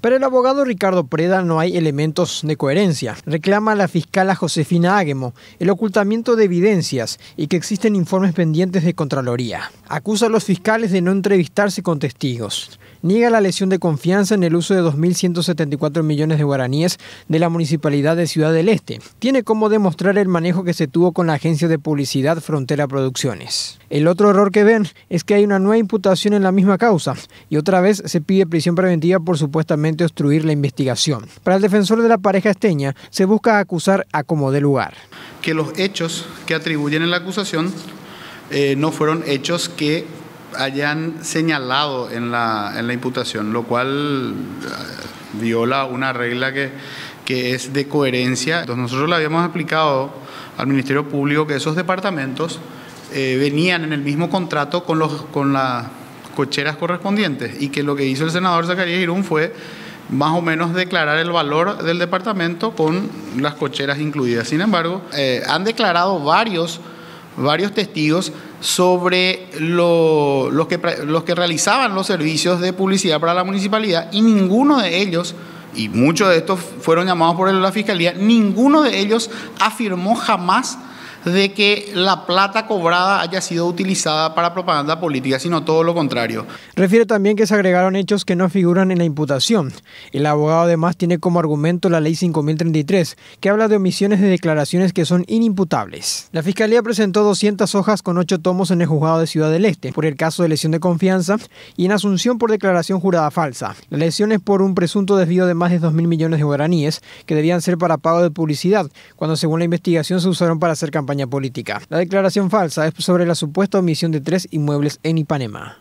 Para el abogado Ricardo Preda no hay elementos de coherencia. Reclama a la fiscala Josefina Águemo el ocultamiento de evidencias y que existen informes pendientes de Contraloría. Acusa a los fiscales de no entrevistarse con testigos niega la lesión de confianza en el uso de 2.174 millones de guaraníes de la Municipalidad de Ciudad del Este. Tiene como demostrar el manejo que se tuvo con la agencia de publicidad Frontera Producciones. El otro error que ven es que hay una nueva imputación en la misma causa y otra vez se pide prisión preventiva por supuestamente obstruir la investigación. Para el defensor de la pareja esteña, se busca acusar a como de lugar. Que los hechos que atribuyen en la acusación eh, no fueron hechos que hayan señalado en la, imputación, lo cual eh, viola una regla que, que es de coherencia. Entonces nosotros le habíamos aplicado al Ministerio Público que esos departamentos eh, venían en el mismo contrato con, los, con las cocheras correspondientes y que lo que hizo el senador Zacarías Girón fue más o menos declarar el valor del departamento con las cocheras incluidas. Sin embargo, eh, han declarado varios, varios testigos sobre los, que, los que realizaban los servicios de publicidad para la municipalidad y ninguno de ellos, y muchos de estos fueron llamados por la fiscalía, ninguno de ellos afirmó jamás de que la plata cobrada haya sido utilizada para propaganda política, sino todo lo contrario. Refiere también que se agregaron hechos que no figuran en la imputación. El abogado además tiene como argumento la ley 5033, que habla de omisiones de declaraciones que son inimputables. La fiscalía presentó 200 hojas con 8 tomos en el juzgado de Ciudad del Este por el caso de lesión de confianza y en asunción por declaración jurada falsa. La lesión es por un presunto desvío de más de 2 mil millones de guaraníes que debían ser para pago de publicidad, cuando según la investigación se usaron para hacer campaña la declaración falsa es sobre la supuesta omisión de tres inmuebles en Ipanema.